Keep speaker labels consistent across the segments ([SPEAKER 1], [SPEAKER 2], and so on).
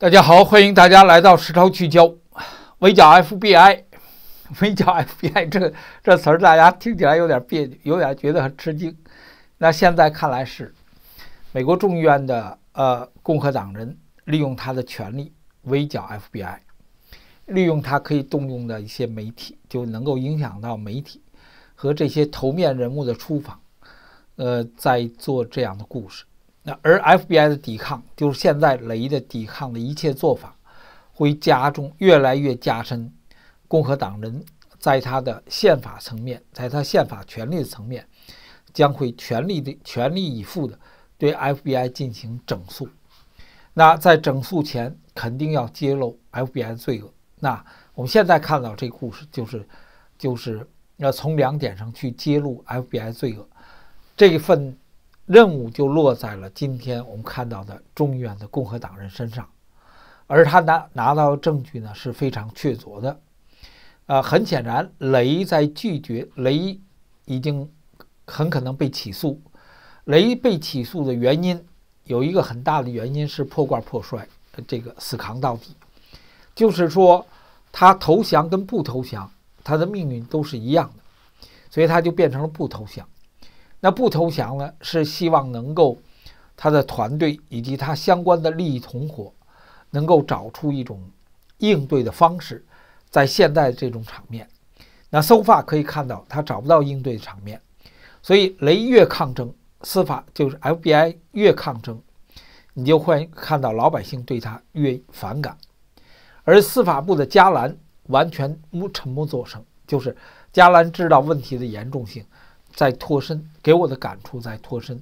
[SPEAKER 1] 大家好，欢迎大家来到时超聚焦，围剿 FBI，围剿 FBI 这个这词儿大家听起来有点别扭，有点觉得很吃惊。那现在看来是美国众议院的呃共和党人利用他的权利围剿 FBI，利用他可以动用的一些媒体就能够影响到媒体和这些头面人物的出访，呃，在做这样的故事。而 FBI 的抵抗，就是现在雷的抵抗的一切做法，会加重、越来越加深。共和党人在他的宪法层面，在他宪法权利的层面，将会全力的、全力以赴的对 FBI 进行整肃。那在整肃前，肯定要揭露 FBI 罪恶。那我们现在看到这个故事，就是就是要从两点上去揭露 FBI 罪恶这一份。任务就落在了今天我们看到的众议院的共和党人身上，而他拿拿到的证据呢是非常确凿的。呃，很显然，雷在拒绝雷已经很可能被起诉。雷被起诉的原因有一个很大的原因是破罐破摔，这个死扛到底。就是说，他投降跟不投降，他的命运都是一样的，所以他就变成了不投降。那不投降呢？是希望能够他的团队以及他相关的利益同伙能够找出一种应对的方式，在现在这种场面，那 so far 可以看到他找不到应对的场面，所以雷越抗争，司法就是 FBI 越抗争，你就会看到老百姓对他越反感，而司法部的加兰完全木沉默作声，就是加兰知道问题的严重性。在脱身，给我的感触在脱身，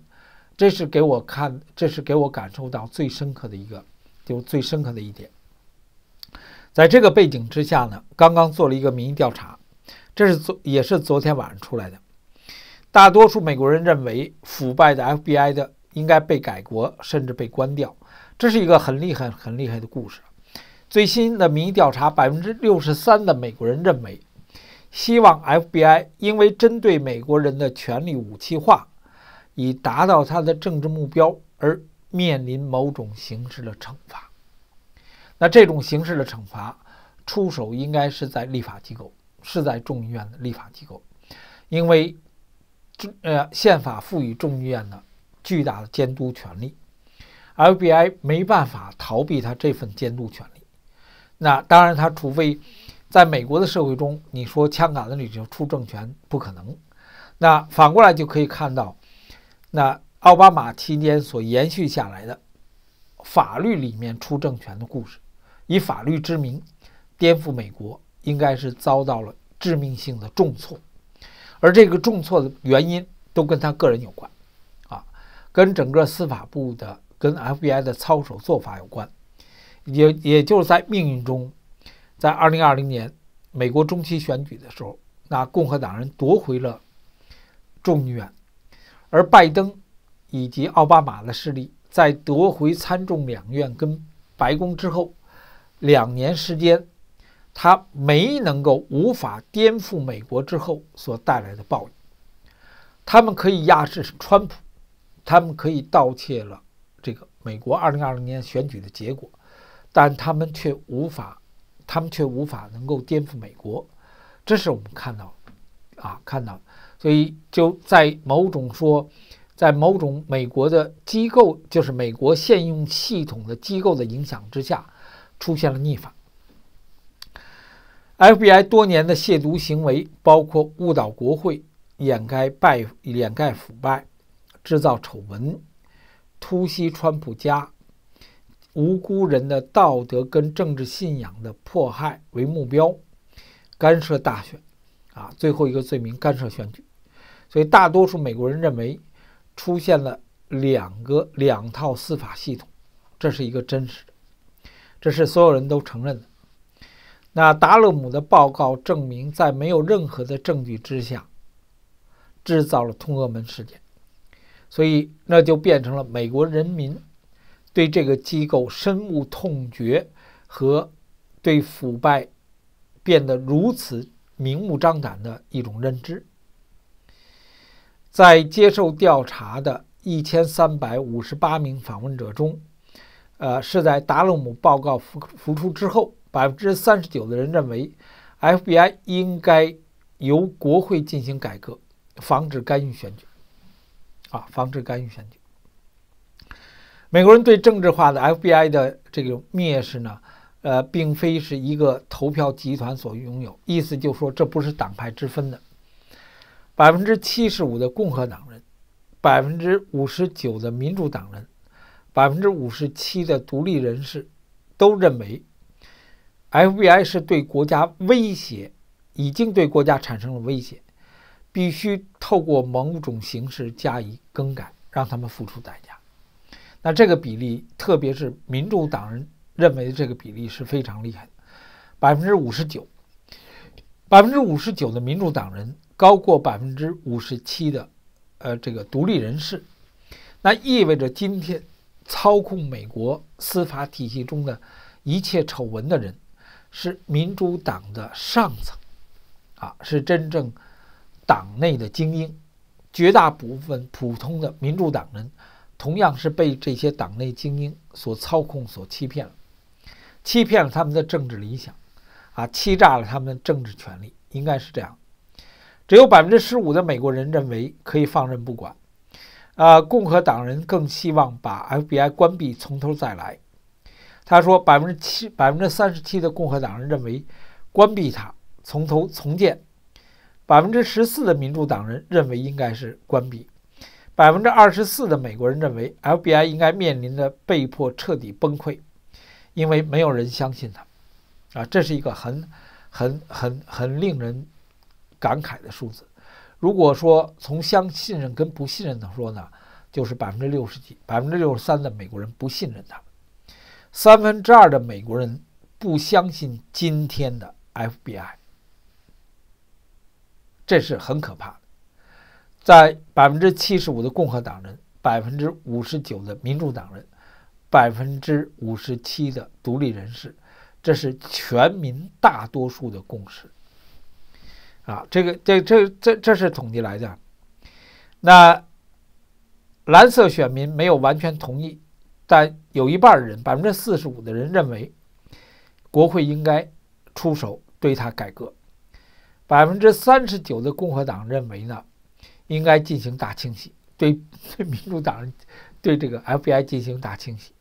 [SPEAKER 1] 这是给我看，这是给我感受到最深刻的一个，就最深刻的一点。在这个背景之下呢，刚刚做了一个民意调查，这是昨也是昨天晚上出来的。大多数美国人认为，腐败的 FBI 的应该被改国，甚至被关掉。这是一个很厉害、很厉害的故事。最新的民意调查，百分之六十三的美国人认为。希望 FBI 因为针对美国人的权力武器化，以达到他的政治目标而面临某种形式的惩罚。那这种形式的惩罚出手应该是在立法机构，是在众议院的立法机构，因为这呃宪法赋予众议院的巨大的监督权力，FBI 没办法逃避他这份监督权力。那当然，他除非。在美国的社会中，你说枪杆子里就出政权不可能，那反过来就可以看到，那奥巴马期间所延续下来的法律里面出政权的故事，以法律之名颠覆美国，应该是遭到了致命性的重挫，而这个重挫的原因都跟他个人有关，啊，跟整个司法部的、跟 FBI 的操守做法有关，也也就是在命运中。在二零二零年美国中期选举的时候，那共和党人夺回了众议院，而拜登以及奥巴马的势力在夺回参众两院跟白宫之后，两年时间，他没能够无法颠覆美国之后所带来的报应。他们可以压制川普，他们可以盗窃了这个美国二零二零年选举的结果，但他们却无法。他们却无法能够颠覆美国，这是我们看到，啊，看到，所以就在某种说，在某种美国的机构，就是美国现用系统的机构的影响之下，出现了逆反。FBI 多年的亵渎行为，包括误导国会、掩盖败、掩盖腐败、制造丑闻、突袭川普家。无辜人的道德跟政治信仰的迫害为目标，干涉大选，啊，最后一个罪名干涉选举。所以大多数美国人认为，出现了两个两套司法系统，这是一个真实的，这是所有人都承认的。那达勒姆的报告证明，在没有任何的证据之下，制造了通俄门事件，所以那就变成了美国人民。对这个机构深恶痛绝，和对腐败变得如此明目张胆的一种认知。在接受调查的1358名访问者中，呃，是在达鲁姆报告浮浮出之后，39%的人认为 FBI 应该由国会进行改革，防止干预选举，啊，防止干预选举。美国人对政治化的 FBI 的这个蔑视呢，呃，并非是一个投票集团所拥有。意思就是说，这不是党派之分的。百分之七十五的共和党人，百分之五十九的民主党人，百分之五十七的独立人士，都认为 FBI 是对国家威胁，已经对国家产生了威胁，必须透过某种形式加以更改，让他们付出代价。那这个比例，特别是民主党人认为这个比例是非常厉害的，百分之五十九，百分之五十九的民主党人高过百分之五十七的，呃，这个独立人士。那意味着今天操控美国司法体系中的一切丑闻的人，是民主党的上层，啊，是真正党内的精英，绝大部分普通的民主党人。同样是被这些党内精英所操控、所欺骗了，欺骗了他们的政治理想，啊，欺诈了他们的政治权利，应该是这样。只有百分之十五的美国人认为可以放任不管，呃，共和党人更希望把 FBI 关闭，从头再来。他说，百分之七，百分之三十七的共和党人认为关闭它，从头重建；百分之十四的民主党人认为应该是关闭。百分之二十四的美国人认为 FBI 应该面临的被迫彻底崩溃，因为没有人相信他。啊，这是一个很、很、很、很令人感慨的数字。如果说从相信任跟不信任的说呢，就是百分之六十几，百分之六十三的美国人不信任他三分之二的美国人不相信今天的 FBI，这是很可怕。在百分之七十五的共和党人，百分之五十九的民主党人，百分之五十七的独立人士，这是全民大多数的共识。啊，这个这这这这是统计来的。那蓝色选民没有完全同意，但有一半人，百分之四十五的人认为，国会应该出手对他改革。百分之三十九的共和党认为呢？应该进行大清洗，对对民主党人，对这个 FBI 进行大清洗。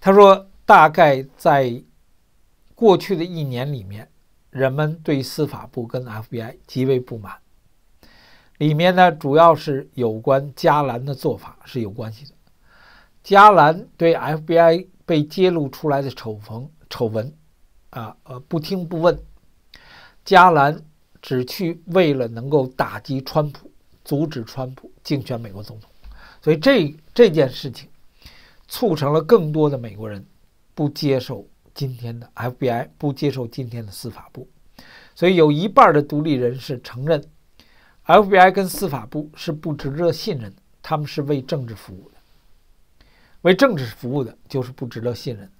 [SPEAKER 1] 他说，大概在过去的一年里面，人们对司法部跟 FBI 极为不满，里面呢主要是有关加兰的做法是有关系的。加兰对 FBI 被揭露出来的丑闻丑闻啊，呃，不听不问。加兰。只去为了能够打击川普，阻止川普竞选美国总统，所以这这件事情促成了更多的美国人不接受今天的 FBI，不接受今天的司法部，所以有一半的独立人士承认 FBI 跟司法部是不值得信任的，他们是为政治服务的，为政治服务的就是不值得信任。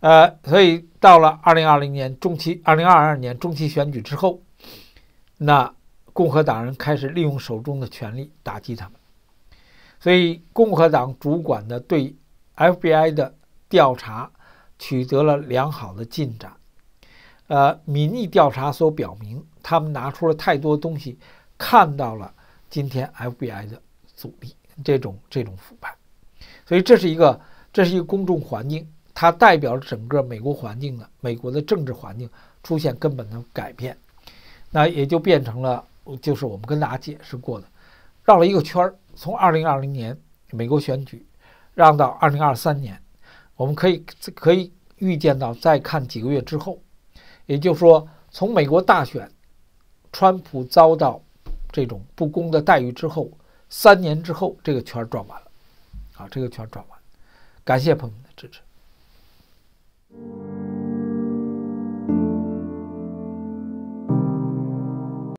[SPEAKER 1] 呃，所以到了二零二零年中期，二零二二年中期选举之后。那共和党人开始利用手中的权力打击他们，所以共和党主管的对 FBI 的调查取得了良好的进展。呃，民意调查所表明，他们拿出了太多东西，看到了今天 FBI 的阻力，这种这种腐败。所以这是一个，这是一个公众环境，它代表了整个美国环境的美国的政治环境出现根本的改变。那也就变成了，就是我们跟大家解释过的，绕了一个圈儿，从二零二零年美国选举，让到二零二三年，我们可以可以预见到，再看几个月之后，也就是说，从美国大选，川普遭到这种不公的待遇之后，三年之后，这个圈转完了，啊，这个圈转完，感谢朋友们的支持。